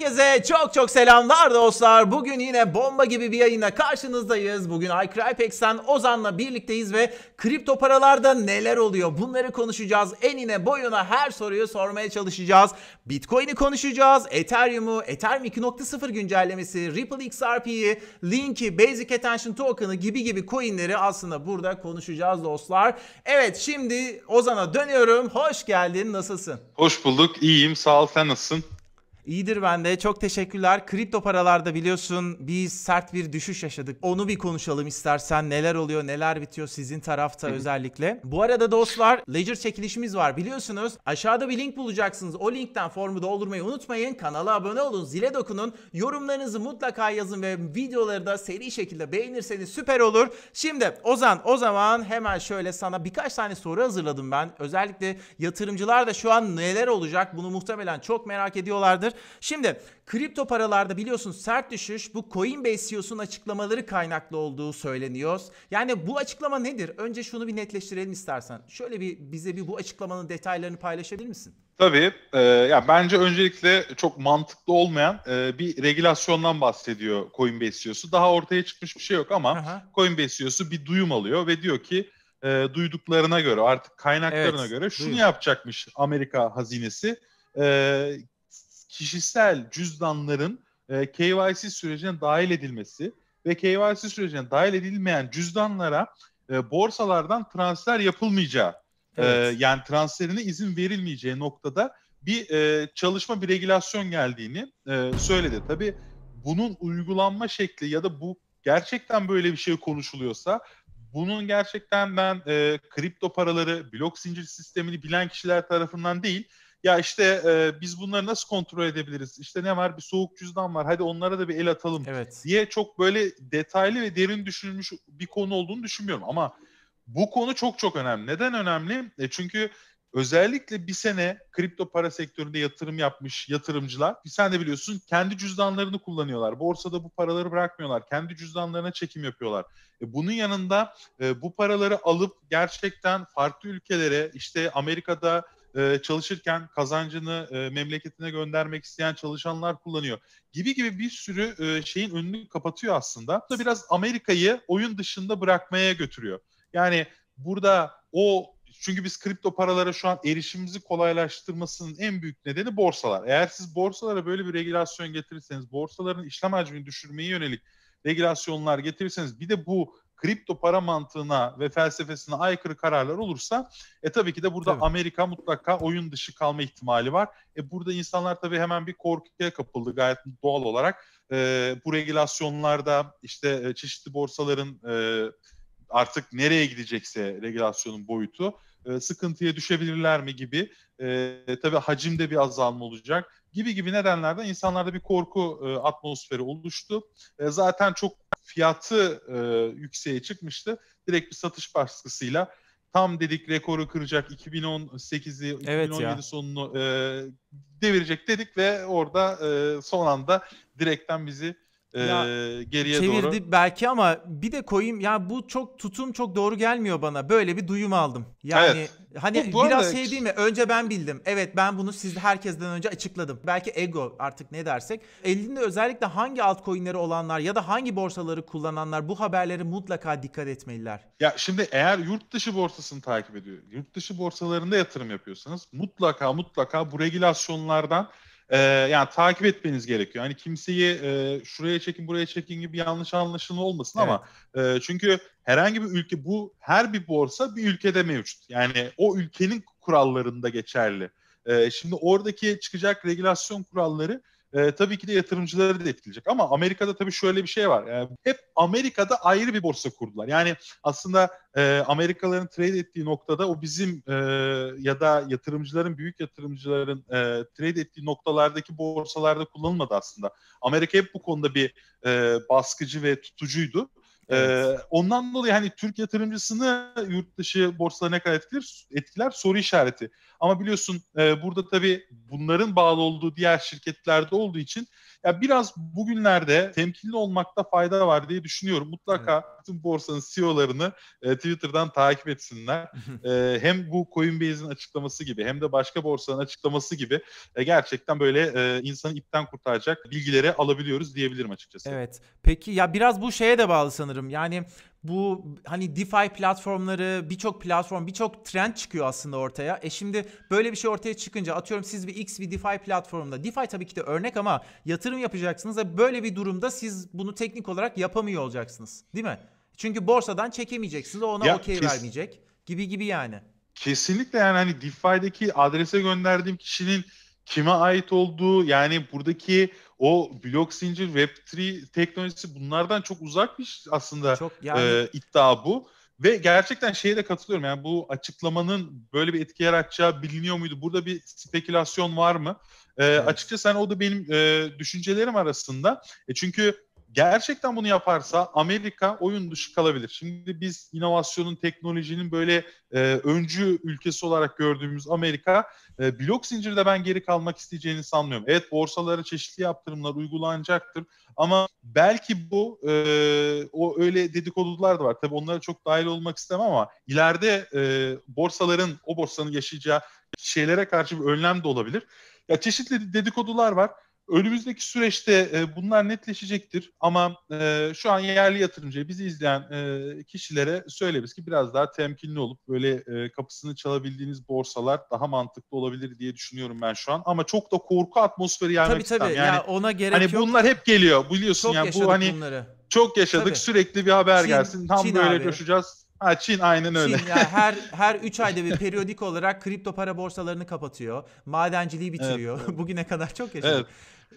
herkese çok çok selamlar dostlar. Bugün yine bomba gibi bir yayına karşınızdayız. Bugün iCryPex'ten Ozan'la birlikteyiz ve kripto paralarda neler oluyor bunları konuşacağız. Enine boyuna her soruyu sormaya çalışacağız. Bitcoin'i konuşacağız. Ethereum'u, Ethereum 2.0 güncellemesi, Ripple XRP'yi, Link'i, Basic Attention Token'ı gibi gibi coinleri aslında burada konuşacağız dostlar. Evet şimdi Ozan'a dönüyorum. Hoş geldin. Nasılsın? Hoş bulduk. İyiyim. Sağ ol. Sen nasılsın? İyidir ben de. Çok teşekkürler. Kripto paralarda biliyorsun bir sert bir düşüş yaşadık. Onu bir konuşalım istersen. Neler oluyor, neler bitiyor sizin tarafta özellikle. Bu arada dostlar Ledger çekilişimiz var. Biliyorsunuz aşağıda bir link bulacaksınız. O linkten formu doldurmayı unutmayın. Kanala abone olun, zile dokunun. Yorumlarınızı mutlaka yazın ve videoları da seri şekilde beğenirseniz süper olur. Şimdi Ozan o zaman hemen şöyle sana birkaç tane soru hazırladım ben. Özellikle yatırımcılar da şu an neler olacak bunu muhtemelen çok merak ediyorlardır. Şimdi kripto paralarda biliyorsun sert düşüş bu Coinbase CEO'sunun açıklamaları kaynaklı olduğu söyleniyor. Yani bu açıklama nedir? Önce şunu bir netleştirelim istersen. Şöyle bir bize bir bu açıklamanın detaylarını paylaşabilir misin? Tabii. E, ya bence öncelikle çok mantıklı olmayan e, bir regülasyondan bahsediyor Coinbase CEO'su. Daha ortaya çıkmış bir şey yok ama Aha. Coinbase CEO'su bir duyum alıyor ve diyor ki e, duyduklarına göre artık kaynaklarına evet, göre şunu duyum. yapacakmış Amerika hazinesi. E, kişisel cüzdanların e, KYC sürecine dahil edilmesi ve KYC sürecine dahil edilmeyen cüzdanlara e, borsalardan transfer yapılmayacağı e, evet. e, yani transferine izin verilmeyeceği noktada bir e, çalışma bir regülasyon geldiğini e, söyledi. Tabii bunun uygulanma şekli ya da bu gerçekten böyle bir şey konuşuluyorsa bunun gerçekten ben e, kripto paraları blok zincir sistemini bilen kişiler tarafından değil ya işte e, biz bunları nasıl kontrol edebiliriz? İşte ne var? Bir soğuk cüzdan var. Hadi onlara da bir el atalım evet. diye çok böyle detaylı ve derin düşünülmüş bir konu olduğunu düşünmüyorum. Ama bu konu çok çok önemli. Neden önemli? E çünkü özellikle bir sene kripto para sektöründe yatırım yapmış yatırımcılar, sen de biliyorsun kendi cüzdanlarını kullanıyorlar. Borsada bu paraları bırakmıyorlar. Kendi cüzdanlarına çekim yapıyorlar. E, bunun yanında e, bu paraları alıp gerçekten farklı ülkelere işte Amerika'da e, çalışırken kazancını e, memleketine göndermek isteyen çalışanlar kullanıyor gibi gibi bir sürü e, şeyin önünü kapatıyor aslında. Bu da biraz Amerika'yı oyun dışında bırakmaya götürüyor. Yani burada o çünkü biz kripto paralara şu an erişimimizi kolaylaştırmasının en büyük nedeni borsalar. Eğer siz borsalara böyle bir regülasyon getirirseniz, borsaların işlem hacmini düşürmeye yönelik regülasyonlar getirirseniz bir de bu kripto para mantığına ve felsefesine aykırı kararlar olursa e tabii ki de burada tabii. Amerika mutlaka oyun dışı kalma ihtimali var. E burada insanlar tabii hemen bir korkuya kapıldı gayet doğal olarak. E, bu regülasyonlarda işte e, çeşitli borsaların e, artık nereye gidecekse regülasyonun boyutu e, sıkıntıya düşebilirler mi gibi. E, tabii hacimde bir azalma olacak gibi gibi nedenlerden insanlarda bir korku e, atmosferi oluştu. E, zaten çok fiyatı e, yükseğe çıkmıştı. Direkt bir satış baskısıyla tam dedik rekoru kıracak 2018'i 2017 ya. sonunu e, devirecek dedik ve orada e, son anda direkten bizi e, geriye çevirdi doğru. belki ama bir de koyayım ya bu çok tutum çok doğru gelmiyor bana. Böyle bir duyum aldım. Yani evet. hani bu, bu biraz şey değil mi? Önce ben bildim. Evet ben bunu siz herkesten önce açıkladım. Belki ego artık ne dersek. Elinde özellikle hangi altcoin'leri olanlar ya da hangi borsaları kullananlar bu haberleri mutlaka dikkat etmeliler. Ya şimdi eğer yurt dışı borsasını takip ediyor. Yurt dışı borsalarında yatırım yapıyorsanız mutlaka mutlaka bu regülasyonlardan e, yani takip etmeniz gerekiyor. Hani kimseyi e, şuraya çekin buraya çekin gibi yanlış anlaşılma olmasın evet. ama e, çünkü herhangi bir ülke bu her bir borsa bir ülkede mevcut. Yani o ülkenin kurallarında geçerli. E, şimdi oradaki çıkacak regülasyon kuralları e, tabii ki de yatırımcıları da etkileyecek. Ama Amerika'da tabii şöyle bir şey var. E, hep Amerika'da ayrı bir borsa kurdular. Yani aslında e, Amerikalıların trade ettiği noktada o bizim e, ya da yatırımcıların, büyük yatırımcıların e, trade ettiği noktalardaki borsalarda kullanılmadı aslında. Amerika hep bu konuda bir e, baskıcı ve tutucuydu. Evet. ondan dolayı hani Türk yatırımcısını yurt dışı borsalara ne kadar etkiler, etkiler soru işareti. Ama biliyorsun burada tabii bunların bağlı olduğu diğer şirketlerde olduğu için ya biraz bugünlerde temkinli olmakta fayda var diye düşünüyorum. Mutlaka evet tüm borsanın CEO'larını e, Twitter'dan takip etsinler. e, hem bu Coinbase'in açıklaması gibi hem de başka borsanın açıklaması gibi e, gerçekten böyle e, insanı ipten kurtaracak bilgileri alabiliyoruz diyebilirim açıkçası. Evet. Peki ya biraz bu şeye de bağlı sanırım. Yani bu hani DeFi platformları birçok platform birçok trend çıkıyor aslında ortaya. E şimdi böyle bir şey ortaya çıkınca atıyorum siz bir X bir DeFi platformunda DeFi tabii ki de örnek ama yatırım yapacaksınız ve böyle bir durumda siz bunu teknik olarak yapamıyor olacaksınız değil mi? Çünkü borsadan çekemeyeceksiniz. O ona okey vermeyecek gibi gibi yani. Kesinlikle yani hani DeFi'deki adrese gönderdiğim kişinin kime ait olduğu yani buradaki o blok zincir Web3 teknolojisi bunlardan çok uzak bir aslında çok yani... e, iddia bu. Ve gerçekten şeye de katılıyorum yani bu açıklamanın böyle bir etki yaratacağı biliniyor muydu? Burada bir spekülasyon var mı? E, evet. Açıkçası hani o da benim e, düşüncelerim arasında. E, çünkü gerçekten bunu yaparsa Amerika oyun dışı kalabilir. Şimdi biz inovasyonun, teknolojinin böyle e, öncü ülkesi olarak gördüğümüz Amerika e, blok zincirde ben geri kalmak isteyeceğini sanmıyorum. Evet borsalara çeşitli yaptırımlar uygulanacaktır ama belki bu e, o öyle dedikodular da var. Tabii onlara çok dahil olmak istemem ama ileride e, borsaların o borsanın yaşayacağı şeylere karşı bir önlem de olabilir. Ya çeşitli dedikodular var. Önümüzdeki süreçte e, bunlar netleşecektir ama e, şu an yerli yatırımcıya bizi izleyen e, kişilere söyleriz ki biraz daha temkinli olup böyle e, kapısını çalabildiğiniz borsalar daha mantıklı olabilir diye düşünüyorum ben şu an. Ama çok da korku atmosferi yaymak tabii, istem. tabii. Yani, ya ona gerek hani yok. bunlar hep geliyor biliyorsun çok yani bu hani bunları. çok yaşadık tabii. sürekli bir haber Çin, gelsin tam Çin böyle abi. coşacağız Ha, Çin aynen öyle. Çin ya her her 3 ayda bir periyodik olarak kripto para borsalarını kapatıyor. Madenciliği bitiriyor. Evet, evet. Bugüne kadar çok yaşadık.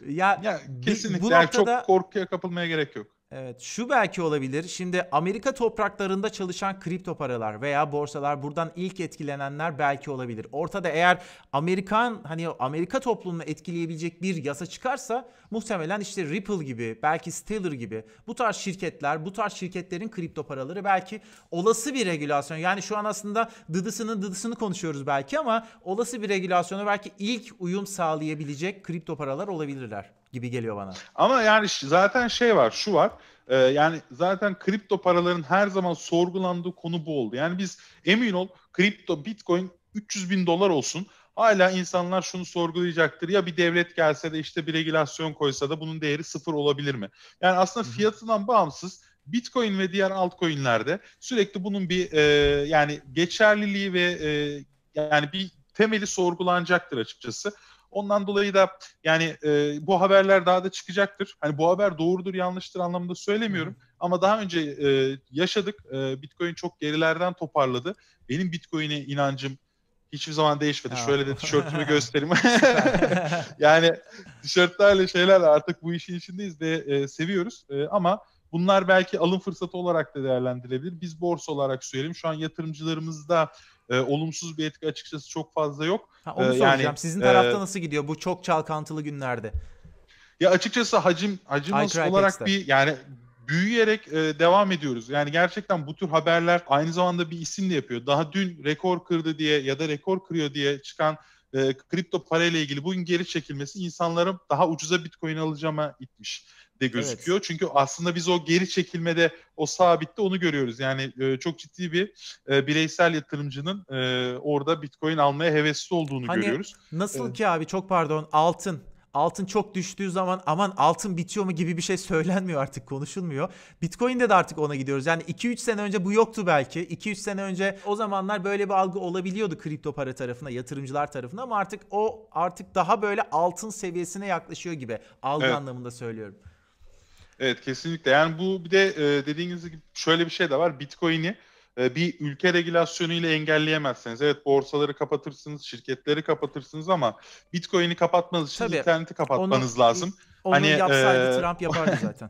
Evet. Ya, ya kesinlikle bu yani çok korkuya kapılmaya gerek yok. Evet şu belki olabilir. Şimdi Amerika topraklarında çalışan kripto paralar veya borsalar buradan ilk etkilenenler belki olabilir. Ortada eğer Amerikan hani Amerika toplumunu etkileyebilecek bir yasa çıkarsa muhtemelen işte Ripple gibi belki Stellar gibi bu tarz şirketler bu tarz şirketlerin kripto paraları belki olası bir regülasyon yani şu an aslında dıdısının dıdısını konuşuyoruz belki ama olası bir regülasyona belki ilk uyum sağlayabilecek kripto paralar olabilirler gibi geliyor bana. Ama yani zaten şey var, şu var. E, yani zaten kripto paraların her zaman sorgulandığı konu bu oldu. Yani biz emin ol kripto, bitcoin 300 bin dolar olsun hala insanlar şunu sorgulayacaktır. Ya bir devlet gelse de işte bir regülasyon koysa da bunun değeri sıfır olabilir mi? Yani aslında fiyatından bağımsız Bitcoin ve diğer altcoin'lerde sürekli bunun bir e, yani geçerliliği ve e, yani bir temeli sorgulanacaktır açıkçası. Ondan dolayı da yani e, bu haberler daha da çıkacaktır. Hani bu haber doğrudur yanlıştır anlamında söylemiyorum. Hı. Ama daha önce e, yaşadık. E, Bitcoin çok gerilerden toparladı. Benim Bitcoin'e inancım hiçbir zaman değişmedi. Ha. Şöyle de tişörtümü göstereyim. yani tişörtlerle şeyler artık bu işin içindeyiz ve e, seviyoruz. E, ama bunlar belki alım fırsatı olarak da değerlendirilebilir. Biz borsa olarak söyleyelim. Şu an yatırımcılarımızda e, olumsuz bir etki açıkçası çok fazla yok. Ha, onu e, Yani, Sizin tarafta e, nasıl gidiyor bu çok çalkantılı günlerde? Ya açıkçası hacim hacim olarak bir yani büyüyerek e, devam ediyoruz. Yani gerçekten bu tür haberler aynı zamanda bir isim de yapıyor. Daha dün rekor kırdı diye ya da rekor kırıyor diye çıkan e, kripto parayla ilgili bugün geri çekilmesi insanların daha ucuza bitcoin alacağıma itmiş de gözüküyor. Evet. Çünkü aslında biz o geri çekilmede o sabitte onu görüyoruz. Yani e, çok ciddi bir e, bireysel yatırımcının e, orada Bitcoin almaya hevesli olduğunu hani görüyoruz. Nasıl ee, ki abi çok pardon altın altın çok düştüğü zaman aman altın bitiyor mu gibi bir şey söylenmiyor artık konuşulmuyor. Bitcoin'de de artık ona gidiyoruz. Yani 2-3 sene önce bu yoktu belki. 2-3 sene önce o zamanlar böyle bir algı olabiliyordu kripto para tarafına, yatırımcılar tarafına ama artık o artık daha böyle altın seviyesine yaklaşıyor gibi algı evet. anlamında söylüyorum. Evet kesinlikle. Yani bu bir de e, dediğiniz gibi şöyle bir şey de var. Bitcoin'i e, bir ülke regülasyonu ile engelleyemezsiniz. Evet borsaları kapatırsınız, şirketleri kapatırsınız ama Bitcoin'i kapatmanız için Tabii. interneti kapatmanız onu, lazım. Onu hani, yapsaydı e, Trump yapardı zaten.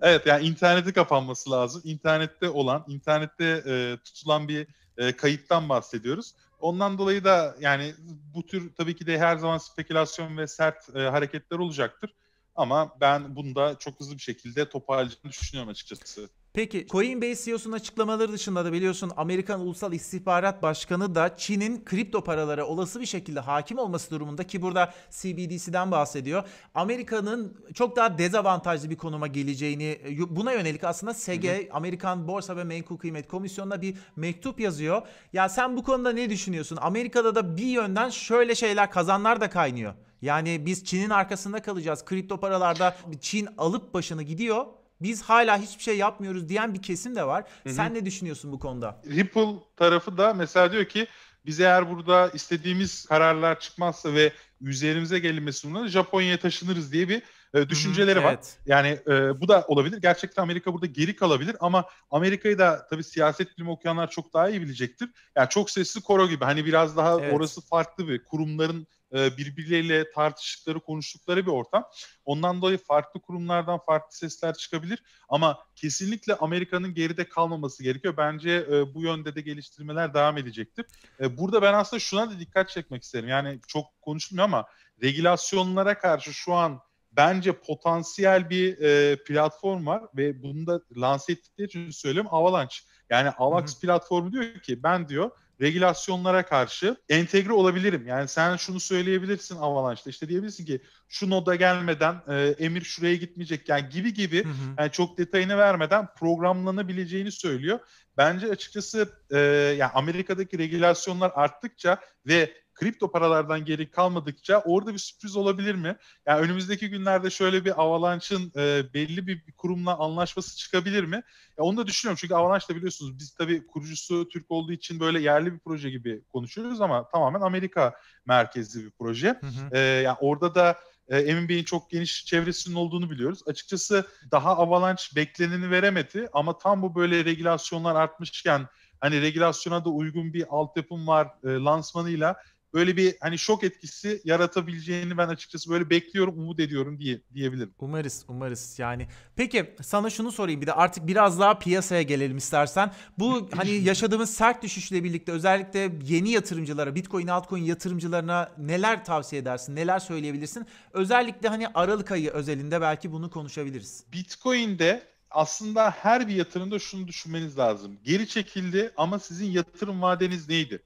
evet yani interneti kapanması lazım. İnternette olan, internette e, tutulan bir e, kayıttan bahsediyoruz. Ondan dolayı da yani bu tür tabii ki de her zaman spekülasyon ve sert e, hareketler olacaktır. Ama ben bunda çok hızlı bir şekilde toparlayacağını düşünüyorum açıkçası. Peki Coinbase CEO'sunun açıklamaları dışında da biliyorsun Amerikan Ulusal İstihbarat Başkanı da Çin'in kripto paralara olası bir şekilde hakim olması durumunda ki burada CBDC'den bahsediyor. Amerika'nın çok daha dezavantajlı bir konuma geleceğini buna yönelik aslında SG hı hı. Amerikan Borsa ve Menkul Kıymet Komisyonu'na bir mektup yazıyor. Ya sen bu konuda ne düşünüyorsun? Amerika'da da bir yönden şöyle şeyler kazanlar da kaynıyor. Yani biz Çin'in arkasında kalacağız. Kripto paralarda Çin alıp başını gidiyor biz hala hiçbir şey yapmıyoruz diyen bir kesim de var. Hı-hı. Sen ne düşünüyorsun bu konuda? Ripple tarafı da mesela diyor ki biz eğer burada istediğimiz kararlar çıkmazsa ve üzerimize gelinmesi bunlar Japonya'ya taşınırız diye bir e, düşünceleri Hı-hı, var. Evet. Yani e, bu da olabilir. Gerçekten Amerika burada geri kalabilir ama Amerika'yı da tabii siyaset bilimi okuyanlar çok daha iyi bilecektir. Yani çok sessiz koro gibi hani biraz daha evet. orası farklı bir kurumların e, birbirleriyle tartıştıkları, konuştukları bir ortam. Ondan dolayı farklı kurumlardan farklı sesler çıkabilir ama kesinlikle Amerika'nın geride kalmaması gerekiyor. Bence e, bu yönde de geliştirmeler devam edecektir. E, burada ben aslında şuna da dikkat çekmek isterim. Yani çok konuşulmuyor ama regülasyonlara karşı şu an bence potansiyel bir platform var ve bunu da lanse ettikleri için söyleyeyim Avalanche. Yani Avalanche platformu diyor ki ben diyor regülasyonlara karşı entegre olabilirim. Yani sen şunu söyleyebilirsin Avalanche'da işte diyebilirsin ki şu noda gelmeden e, emir şuraya gitmeyecek yani gibi gibi hı hı. Yani çok detayını vermeden programlanabileceğini söylüyor. Bence açıkçası e, yani Amerika'daki regülasyonlar arttıkça ve kripto paralardan geri kalmadıkça orada bir sürpriz olabilir mi? Yani önümüzdeki günlerde şöyle bir Avalanche'ın e, belli bir, kurumla anlaşması çıkabilir mi? Ya onu da düşünüyorum çünkü Avalanche da biliyorsunuz biz tabii kurucusu Türk olduğu için böyle yerli bir proje gibi konuşuyoruz ama tamamen Amerika merkezli bir proje. Hı hı. E, yani orada da e, Emin Bey'in çok geniş çevresinin olduğunu biliyoruz. Açıkçası daha Avalanche bekleneni veremedi ama tam bu böyle regülasyonlar artmışken hani regülasyona da uygun bir altyapım var e, lansmanıyla böyle bir hani şok etkisi yaratabileceğini ben açıkçası böyle bekliyorum, umut ediyorum diye diyebilirim. Umarız, umarız yani. Peki sana şunu sorayım bir de artık biraz daha piyasaya gelelim istersen. Bu hani yaşadığımız sert düşüşle birlikte özellikle yeni yatırımcılara, Bitcoin, altcoin yatırımcılarına neler tavsiye edersin? Neler söyleyebilirsin? Özellikle hani Aralık ayı özelinde belki bunu konuşabiliriz. Bitcoin'de aslında her bir yatırımda şunu düşünmeniz lazım. Geri çekildi ama sizin yatırım vadeniz neydi?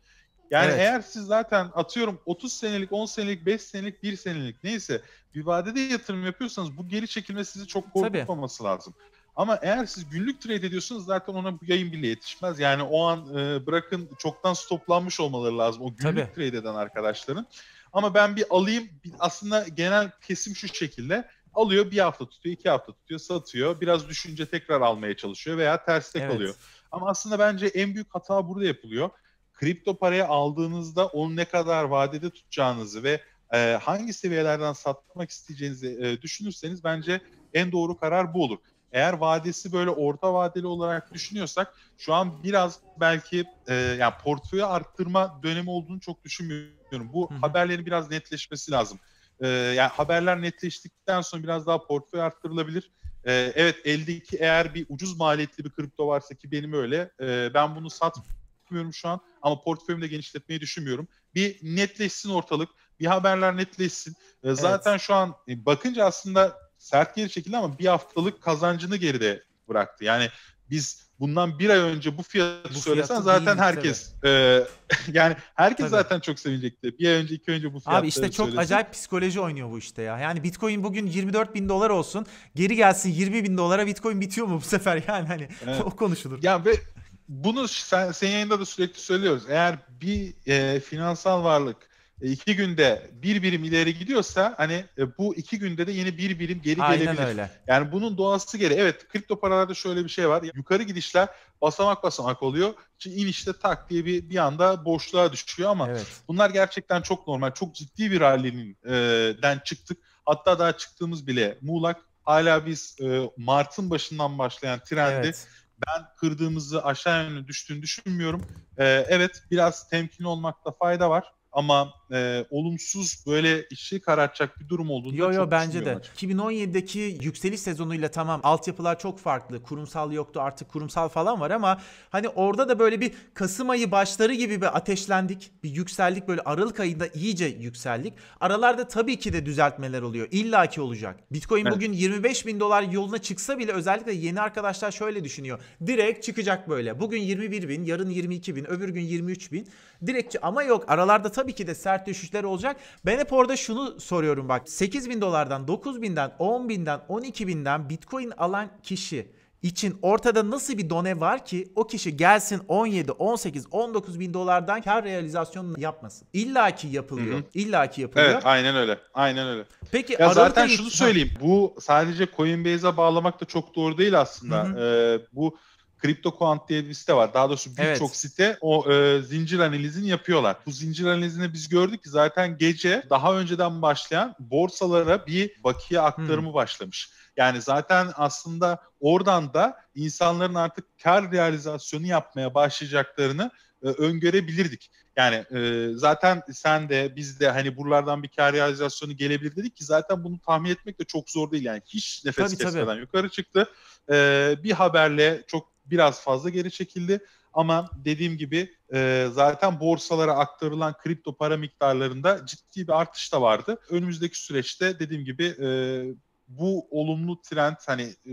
Yani evet. eğer siz zaten atıyorum 30 senelik, 10 senelik, 5 senelik, 1 senelik neyse bir vadede yatırım yapıyorsanız bu geri çekilme sizi çok korkutmaması lazım. Ama eğer siz günlük trade ediyorsunuz zaten ona bu yayın bile yetişmez. Yani o an e, bırakın çoktan stoplanmış olmaları lazım o günlük Tabii. trade eden arkadaşların. Ama ben bir alayım aslında genel kesim şu şekilde alıyor bir hafta tutuyor, iki hafta tutuyor, satıyor. Biraz düşünce tekrar almaya çalışıyor veya terste evet. kalıyor. Ama aslında bence en büyük hata burada yapılıyor kripto paraya aldığınızda onu ne kadar vadede tutacağınızı ve e, hangi seviyelerden satmak isteyeceğinizi e, düşünürseniz bence en doğru karar bu olur. Eğer vadesi böyle orta vadeli olarak düşünüyorsak şu an biraz belki e, yani portföyü arttırma dönemi olduğunu çok düşünmüyorum. Bu Hı-hı. haberlerin biraz netleşmesi lazım. E, yani haberler netleştikten sonra biraz daha portföy arttırılabilir. E, evet eldeki eğer bir ucuz maliyetli bir kripto varsa ki benim öyle e, ben bunu satmıyorum bakmıyorum şu an ama portföyümü de genişletmeyi düşünmüyorum. Bir netleşsin ortalık, bir haberler netleşsin. Ee, zaten evet. şu an e, bakınca aslında sert geri çekildi ama bir haftalık kazancını geride bıraktı. Yani biz bundan bir ay önce bu fiyatı bu söylesen zaten herkes e, yani herkes Tabii. zaten çok sevinecekti. Bir ay önce iki ay önce bu fiyatı Abi işte çok söylesin. acayip psikoloji oynuyor bu işte ya. Yani bitcoin bugün 24 bin dolar olsun geri gelsin 20 bin dolara bitcoin bitiyor mu bu sefer yani hani evet. o konuşulur. Ya yani bunu sen, senin yayında da sürekli söylüyoruz. Eğer bir e, finansal varlık e, iki günde bir birim ileri gidiyorsa hani e, bu iki günde de yeni bir birim geri Aynen gelebilir. Öyle. Yani bunun doğası gereği. Evet kripto paralarda şöyle bir şey var. Yukarı gidişler basamak basamak oluyor. İnişte tak diye bir, bir anda boşluğa düşüyor ama evet. bunlar gerçekten çok normal. Çok ciddi bir halinin e, den çıktık. Hatta daha çıktığımız bile muğlak. Hala biz e, Mart'ın başından başlayan trendi evet ben kırdığımızı aşağı yönlü düştüğünü düşünmüyorum. Ee, evet biraz temkinli olmakta fayda var ama e, olumsuz böyle işi karartacak bir durum olduğunu yo, yo, çok bence de. Açıkçası. 2017'deki yükseliş sezonuyla tamam altyapılar çok farklı. Kurumsal yoktu artık kurumsal falan var ama hani orada da böyle bir Kasım ayı başları gibi bir ateşlendik. Bir yükseldik böyle Aralık ayında iyice yükseldik. Aralarda tabii ki de düzeltmeler oluyor. İlla ki olacak. Bitcoin evet. bugün 25 bin dolar yoluna çıksa bile özellikle yeni arkadaşlar şöyle düşünüyor. Direkt çıkacak böyle. Bugün 21 bin, yarın 22 bin, öbür gün 23 bin. Direkt ama yok aralarda tabii ki de sert düşüşler olacak. Ben hep orada şunu soruyorum bak 8 bin dolardan 9 binden 10 binden 12 binden bitcoin alan kişi için ortada nasıl bir done var ki o kişi gelsin 17, 18, 19 bin dolardan kar realizasyonunu yapmasın. İlla ki yapılıyor. hı İlla ki yapılıyor. Evet aynen öyle. Aynen öyle. Peki ya zaten şunu söyleyeyim. Bu sadece Coinbase'e bağlamak da çok doğru değil aslında. Ee, bu CryptoQuant diye bir site var. Daha doğrusu birçok evet. site o e, zincir analizini yapıyorlar. Bu zincir analizini biz gördük ki zaten gece daha önceden başlayan borsalara bir bakiye aktarımı hmm. başlamış. Yani zaten aslında oradan da insanların artık kar realizasyonu yapmaya başlayacaklarını e, öngörebilirdik. Yani e, zaten sen de biz de hani buralardan bir kar realizasyonu gelebilir dedik ki zaten bunu tahmin etmek de çok zor değil. Yani hiç nefes tabii, kesmeden tabii. yukarı çıktı. E, bir haberle çok biraz fazla geri çekildi. Ama dediğim gibi e, zaten borsalara aktarılan kripto para miktarlarında ciddi bir artış da vardı. Önümüzdeki süreçte dediğim gibi e, bu olumlu trend hani e,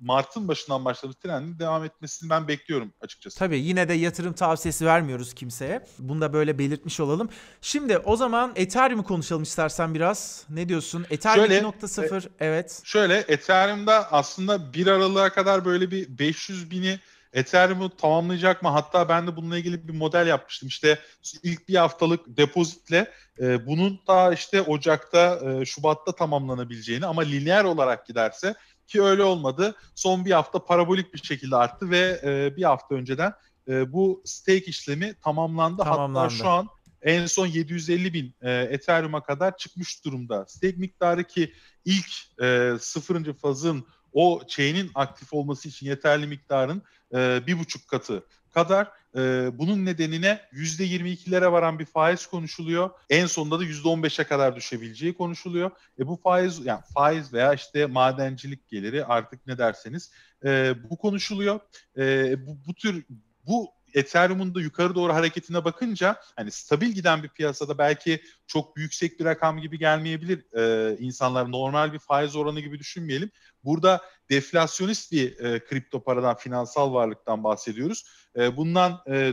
Mart'ın başından başladığı trendin devam etmesini ben bekliyorum açıkçası. Tabii yine de yatırım tavsiyesi vermiyoruz kimseye. Bunu da böyle belirtmiş olalım. Şimdi o zaman Ethereum'u konuşalım istersen biraz. Ne diyorsun? Ethereum 2.0 e, evet. Şöyle Ethereum'da aslında bir aralığa kadar böyle bir 500 bini Ethereum'u tamamlayacak mı? Hatta ben de bununla ilgili bir model yapmıştım. İşte ilk bir haftalık depozitle e, bunun daha işte Ocak'ta, e, Şubat'ta tamamlanabileceğini ama lineer olarak giderse ki öyle olmadı. Son bir hafta parabolik bir şekilde arttı ve e, bir hafta önceden e, bu stake işlemi tamamlandı. tamamlandı. Hatta şu an en son 750 bin e, Ethereum'a kadar çıkmış durumda. Stake miktarı ki ilk e, sıfırıncı fazın o chain'in aktif olması için yeterli miktarın e, bir buçuk katı kadar. E, bunun nedenine yüzde %22'lere varan bir faiz konuşuluyor. En sonunda da yüzde %15'e kadar düşebileceği konuşuluyor. E, bu faiz yani faiz veya işte madencilik geliri artık ne derseniz e, bu konuşuluyor. E, bu, bu tür bu Ethereum'un da yukarı doğru hareketine bakınca hani stabil giden bir piyasada belki çok yüksek bir rakam gibi gelmeyebilir e, insanlar normal bir faiz oranı gibi düşünmeyelim. Burada deflasyonist bir e, kripto paradan finansal varlıktan bahsediyoruz. E, bundan e,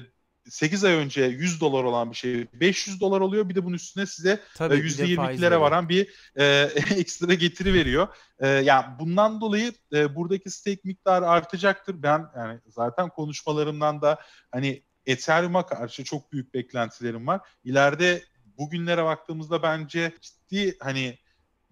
8 ay önce 100 dolar olan bir şey 500 dolar oluyor. Bir de bunun üstüne size Tabii, %22'lere e, varan bir e, ekstra getiri veriyor. E, yani bundan dolayı e, buradaki stake miktarı artacaktır. Ben yani zaten konuşmalarımdan da hani Ethereum'a karşı çok büyük beklentilerim var. İleride bugünlere baktığımızda bence ciddi hani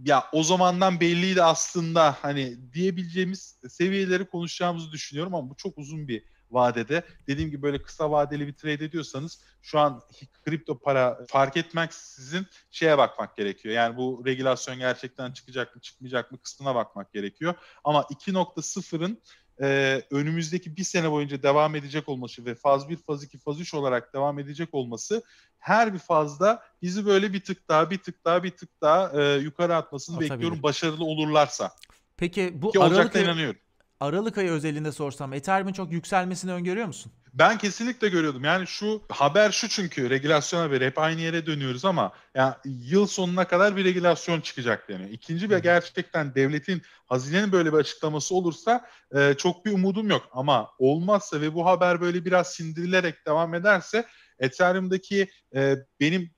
ya o zamandan belliydi aslında hani diyebileceğimiz seviyeleri konuşacağımızı düşünüyorum ama bu çok uzun bir vadede. Dediğim gibi böyle kısa vadeli bir trade ediyorsanız şu an kripto para fark etmek sizin şeye bakmak gerekiyor. Yani bu regülasyon gerçekten çıkacak mı çıkmayacak mı kısmına bakmak gerekiyor. Ama 2.0'ın e, önümüzdeki bir sene boyunca devam edecek olması ve faz 1, faz 2, faz 3 olarak devam edecek olması her bir fazda bizi böyle bir tık daha, bir tık daha, bir tık daha e, yukarı atmasını Atabilir. bekliyorum başarılı olurlarsa. Peki bu Ki Aralık ayı, inanıyorum. Aralık ayı özelinde sorsam Ethereum'un çok yükselmesini öngörüyor musun? Ben kesinlikle görüyordum. Yani şu haber şu çünkü regülasyon haberi hep aynı yere dönüyoruz ama yani yıl sonuna kadar bir regülasyon çıkacak deniyor. İkinci ve gerçekten devletin hazinenin böyle bir açıklaması olursa e, çok bir umudum yok ama olmazsa ve bu haber böyle biraz sindirilerek devam ederse Ethereum'daki e, benim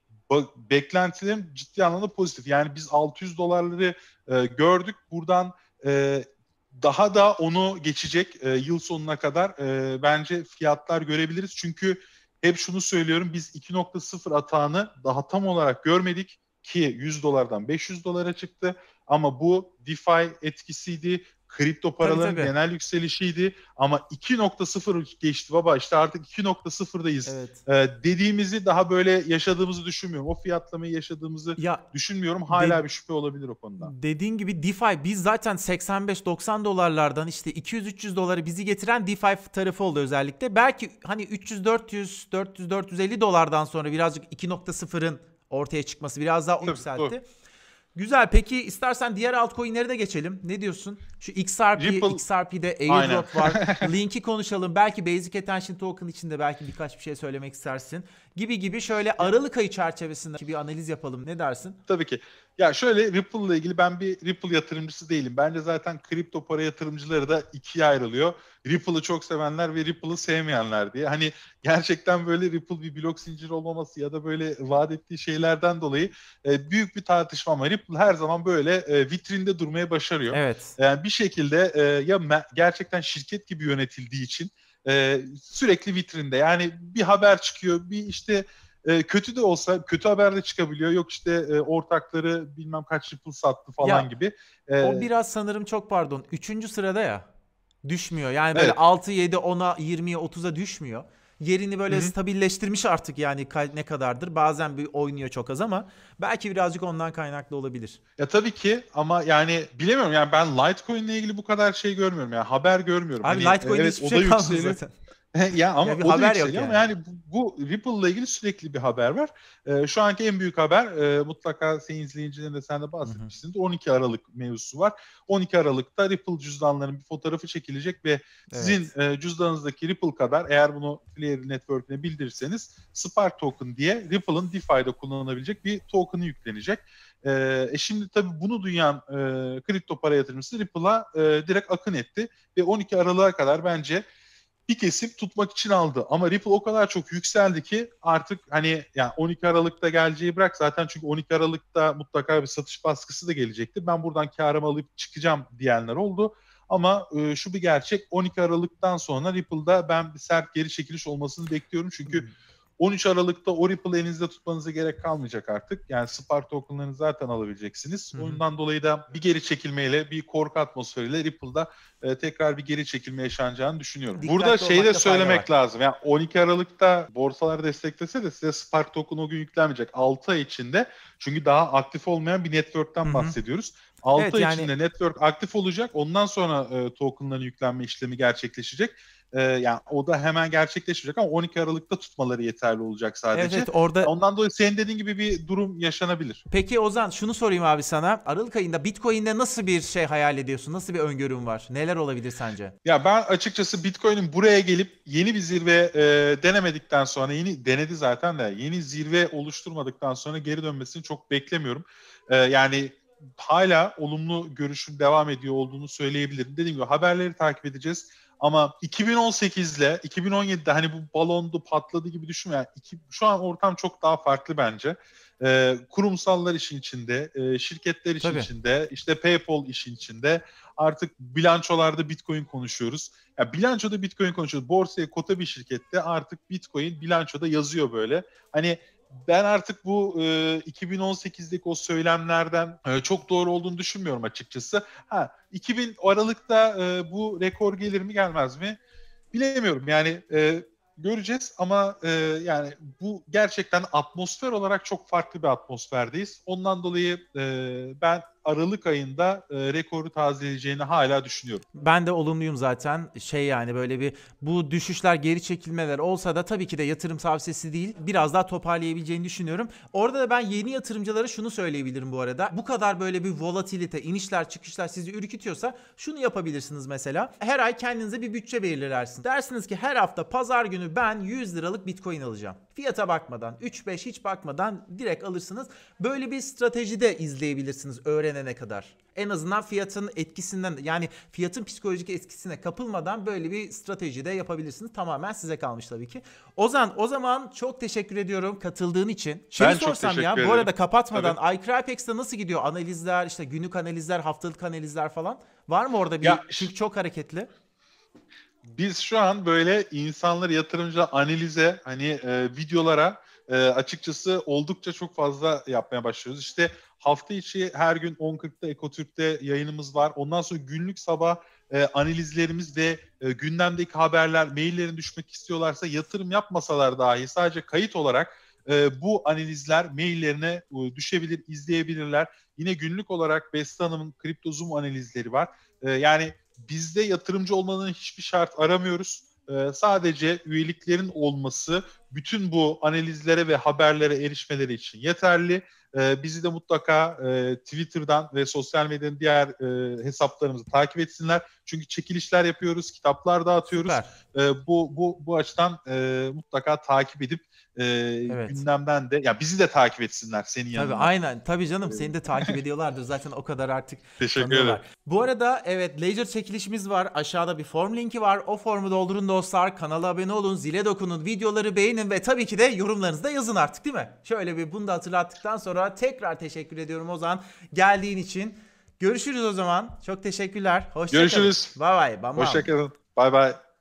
beklentilerim ciddi anlamda pozitif. Yani biz 600 dolarları e, gördük. Buradan e, daha da onu geçecek e, yıl sonuna kadar e, bence fiyatlar görebiliriz. Çünkü hep şunu söylüyorum biz 2.0 atağını daha tam olarak görmedik ki 100 dolardan 500 dolara çıktı. Ama bu DeFi etkisiydi kripto paraların tabii, tabii. genel yükselişiydi ama 2.0 geçti baba işte artık 2.0'dayız evet. ee, dediğimizi daha böyle yaşadığımızı düşünmüyorum. O fiyatlamayı yaşadığımızı ya, düşünmüyorum. Hala de, bir şüphe olabilir o konuda. Dediğin gibi DeFi biz zaten 85-90 dolarlardan işte 200-300 doları bizi getiren DeFi tarafı oldu özellikle. Belki hani 300-400 400-450 dolardan sonra birazcık 2.0'ın ortaya çıkması biraz daha dur, yükseltti. Dur. Güzel. Peki istersen diğer altcoin'lere de geçelim. Ne diyorsun? Şu XRP, Ripple. XRP'de airdrop var. Link'i konuşalım. Belki Basic Attention Token içinde belki birkaç bir şey söylemek istersin. Gibi gibi şöyle Aralık ayı çerçevesinde bir analiz yapalım. Ne dersin? Tabii ki. Ya şöyle Ripple ile ilgili ben bir Ripple yatırımcısı değilim. Bence zaten kripto para yatırımcıları da ikiye ayrılıyor. Ripple'ı çok sevenler ve Ripple'ı sevmeyenler diye. Hani gerçekten böyle Ripple bir blok zinciri olmaması ya da böyle vaat ettiği şeylerden dolayı e, büyük bir tartışma ama Ripple her zaman böyle e, vitrinde durmaya başarıyor. Evet. Yani e, bir şekilde e, ya gerçekten şirket gibi yönetildiği için e, sürekli vitrinde. Yani bir haber çıkıyor, bir işte e, kötü de olsa kötü haber de çıkabiliyor. Yok işte e, ortakları bilmem kaç Ripple sattı falan ya, gibi. E, o biraz sanırım çok pardon. Üçüncü sırada ya. Düşmüyor. Yani böyle evet. 6, 7, 10'a, 20'ye, 30'a düşmüyor. Yerini böyle Hı-hı. stabilleştirmiş artık yani ne kadardır. Bazen bir oynuyor çok az ama belki birazcık ondan kaynaklı olabilir. Ya tabii ki ama yani bilemiyorum yani ben Litecoin ile ilgili bu kadar şey görmüyorum. Yani haber görmüyorum. Abi hani, Litecoin'de evet, hiçbir şey kalmadı yükseli... zaten ya ama yani bir o haber yok yani. Ama yani bu, Ripple ile ilgili sürekli bir haber var. Ee, şu anki en büyük haber e, mutlaka senin izleyicilerin de sen de bahsetmişsiniz. Hı hı. 12 Aralık mevzusu var. 12 Aralık'ta Ripple cüzdanların bir fotoğrafı çekilecek ve evet. sizin e, cüzdanınızdaki Ripple kadar eğer bunu Clear Network'üne bildirirseniz Spark Token diye Ripple'ın DeFi'de kullanılabilecek bir token'ı yüklenecek. E, e, şimdi tabii bunu duyan e, kripto para yatırımcısı Ripple'a e, direkt akın etti ve 12 Aralık'a kadar bence bir kesim tutmak için aldı. Ama Ripple o kadar çok yükseldi ki artık hani yani 12 Aralık'ta geleceği bırak zaten çünkü 12 Aralık'ta mutlaka bir satış baskısı da gelecekti. Ben buradan karımı alıp çıkacağım diyenler oldu. Ama e, şu bir gerçek 12 Aralık'tan sonra Ripple'da ben bir sert geri çekiliş olmasını bekliyorum. Çünkü hmm 13 Aralık'ta o Ripple elinizde tutmanıza gerek kalmayacak artık. Yani Spark tokenlarını zaten alabileceksiniz. Hı-hı. Ondan dolayı da bir geri çekilmeyle, bir korku atmosferiyle Ripple'da e, tekrar bir geri çekilme yaşanacağını düşünüyorum. Dikkatli Burada şeyi de söylemek lazım. Yani 12 Aralık'ta borsalar desteklese de size Spark token o gün yüklenmeyecek. 6 ay içinde çünkü daha aktif olmayan bir network'ten Hı-hı. bahsediyoruz. 6 evet, ay yani... içinde network aktif olacak. Ondan sonra e, tokenların yüklenme işlemi gerçekleşecek. E, yani o da hemen gerçekleşecek ama 12 Aralık'ta tutmaları yeterli olacak sadece. Evet orada. Ondan dolayı senin dediğin gibi bir durum yaşanabilir. Peki Ozan şunu sorayım abi sana. Aralık ayında Bitcoin'de nasıl bir şey hayal ediyorsun? Nasıl bir öngörün var? Neler olabilir sence? Ya ben açıkçası Bitcoin'in buraya gelip yeni bir zirve e, denemedikten sonra yeni denedi zaten de yeni zirve oluşturmadıktan sonra geri dönmesini çok beklemiyorum. E, yani hala olumlu görüşün devam ediyor olduğunu söyleyebilirim. Dediğim gibi haberleri takip edeceğiz ama 2018 ile 2017'de hani bu balondu patladı gibi düşünme. Yani iki, şu an ortam çok daha farklı bence. E, kurumsallar işin içinde, e, şirketler işin Tabii. içinde, işte PayPal işin içinde. Artık bilançolarda Bitcoin konuşuyoruz. Ya bilançoda Bitcoin konuşuyoruz. Borsaya kota bir şirkette artık Bitcoin bilançoda yazıyor böyle. Hani ben artık bu e, 2018'deki o söylemlerden e, çok doğru olduğunu düşünmüyorum açıkçası. Ha 2000 Aralık'ta e, bu rekor gelir mi gelmez mi bilemiyorum. Yani e, göreceğiz ama e, yani bu gerçekten atmosfer olarak çok farklı bir atmosferdeyiz. Ondan dolayı e, ben Aralık ayında e, rekoru tazeleyeceğini hala düşünüyorum. Ben de olumluyum zaten. Şey yani böyle bir bu düşüşler geri çekilmeler olsa da tabii ki de yatırım tavsiyesi değil. Biraz daha toparlayabileceğini düşünüyorum. Orada da ben yeni yatırımcılara şunu söyleyebilirim bu arada. Bu kadar böyle bir volatilite, inişler çıkışlar sizi ürkütüyorsa şunu yapabilirsiniz mesela. Her ay kendinize bir bütçe belirlersiniz. Dersiniz ki her hafta pazar günü ben 100 liralık bitcoin alacağım. Fiyata bakmadan, 3-5 hiç bakmadan direkt alırsınız. Böyle bir stratejide izleyebilirsiniz öğrenerek denene kadar. En azından fiyatın etkisinden yani fiyatın psikolojik etkisine kapılmadan böyle bir strateji de yapabilirsiniz. Tamamen size kalmış tabii ki. Ozan o zaman çok teşekkür ediyorum katıldığın için. Şimdi ben sorsam çok ya ederim. bu arada kapatmadan evet. iCrypex'te nasıl gidiyor analizler işte günlük analizler haftalık analizler falan var mı orada bir ya, çünkü çok hareketli biz şu an böyle insanları yatırımcı analize hani e, videolara e, açıkçası oldukça çok fazla yapmaya başlıyoruz. İşte hafta içi her gün 10.40'da Ekotürk'te yayınımız var. Ondan sonra günlük sabah e, analizlerimiz ve e, gündemdeki haberler, maillerin düşmek istiyorlarsa yatırım yapmasalar dahi sadece kayıt olarak e, bu analizler maillerine e, düşebilir, izleyebilirler. Yine günlük olarak Beste Hanım'ın kripto zoom analizleri var. E, yani bizde yatırımcı olmanın hiçbir şart aramıyoruz. E, sadece üyeliklerin olması bütün bu analizlere ve haberlere erişmeleri için yeterli. E, bizi de mutlaka e, Twitter'dan ve sosyal medyanın diğer e, hesaplarımızı takip etsinler. Çünkü çekilişler yapıyoruz, kitaplar dağıtıyoruz. E, bu bu bu açıdan e, mutlaka takip edip evet. gündemden de ya bizi de takip etsinler senin yanında. Tabii aynen. Tabii canım seni de takip ediyorlardır zaten o kadar artık. Teşekkür ederim. Bu arada evet laser çekilişimiz var. Aşağıda bir form linki var. O formu doldurun dostlar. Kanala abone olun, zile dokunun, videoları beğenin ve tabii ki de yorumlarınızı da yazın artık değil mi? Şöyle bir bunu da hatırlattıktan sonra tekrar teşekkür ediyorum Ozan geldiğin için. Görüşürüz o zaman. Çok teşekkürler. Hoşçakalın. Görüşürüz. Bay bay. Hoşçakalın. Bay bay.